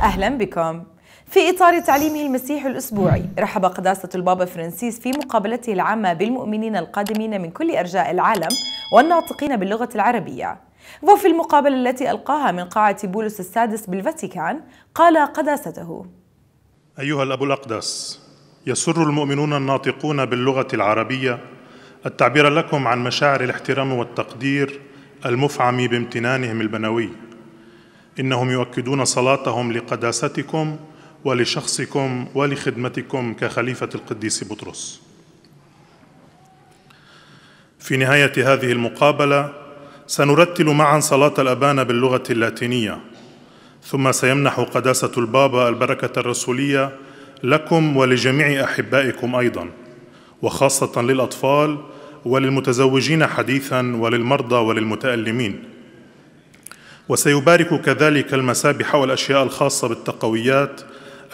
أهلا بكم في إطار تعليمه المسيح الأسبوعي رحب قداسة البابا فرانسيس في مقابلته العامة بالمؤمنين القادمين من كل أرجاء العالم والناطقين باللغة العربية وفي المقابلة التي ألقاها من قاعة بولس السادس بالفاتيكان قال قداسته أيها الأب الأقدس يسر المؤمنون الناطقون باللغة العربية التعبير لكم عن مشاعر الاحترام والتقدير المفعم بامتنانهم البنوي إنهم يؤكدون صلاتهم لقداستكم ولشخصكم ولخدمتكم كخليفة القديس بطرس في نهاية هذه المقابلة سنرتل معا صلاة الأبانة باللغة اللاتينية ثم سيمنح قداسة البابا البركة الرسولية لكم ولجميع أحبائكم أيضا وخاصة للأطفال وللمتزوجين حديثا وللمرضى وللمتألمين وسيبارك كذلك المسابح والاشياء الخاصه بالتقويات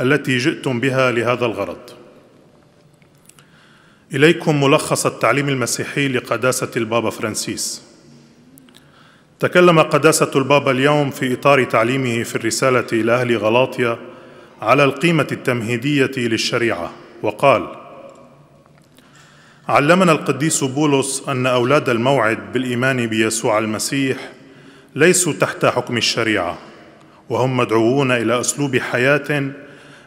التي جئتم بها لهذا الغرض اليكم ملخص التعليم المسيحي لقداسه البابا فرانسيس تكلم قداسه البابا اليوم في اطار تعليمه في الرساله الى اهل غلاطيا على القيمه التمهيديه للشريعه وقال علمنا القديس بولس ان اولاد الموعد بالايمان بيسوع المسيح ليسوا تحت حكم الشريعه وهم مدعوون الى اسلوب حياه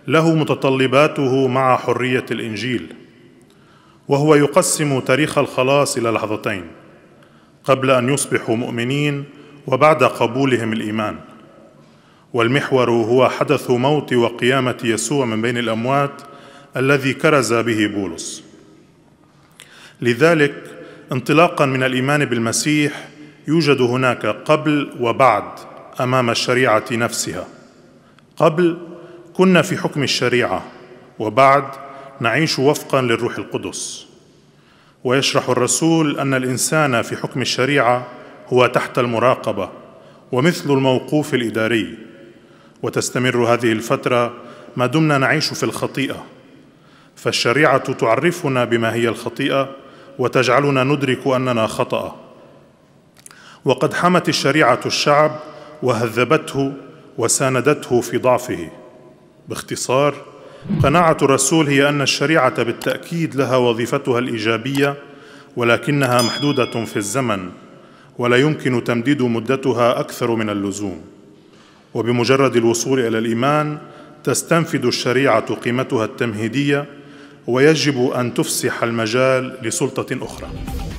له متطلباته مع حريه الانجيل وهو يقسم تاريخ الخلاص الى لحظتين قبل ان يصبحوا مؤمنين وبعد قبولهم الايمان والمحور هو حدث موت وقيامه يسوع من بين الاموات الذي كرز به بولس لذلك انطلاقا من الايمان بالمسيح يوجد هناك قبل وبعد امام الشريعه نفسها قبل كنا في حكم الشريعه وبعد نعيش وفقا للروح القدس ويشرح الرسول ان الانسان في حكم الشريعه هو تحت المراقبه ومثل الموقوف الاداري وتستمر هذه الفتره ما دمنا نعيش في الخطيئه فالشريعه تعرفنا بما هي الخطيئه وتجعلنا ندرك اننا خطأ وقد حمت الشريعه الشعب وهذبته وساندته في ضعفه باختصار قناعه الرسول هي ان الشريعه بالتاكيد لها وظيفتها الايجابيه ولكنها محدوده في الزمن ولا يمكن تمديد مدتها اكثر من اللزوم وبمجرد الوصول الى الايمان تستنفد الشريعه قيمتها التمهيديه ويجب ان تفسح المجال لسلطه اخرى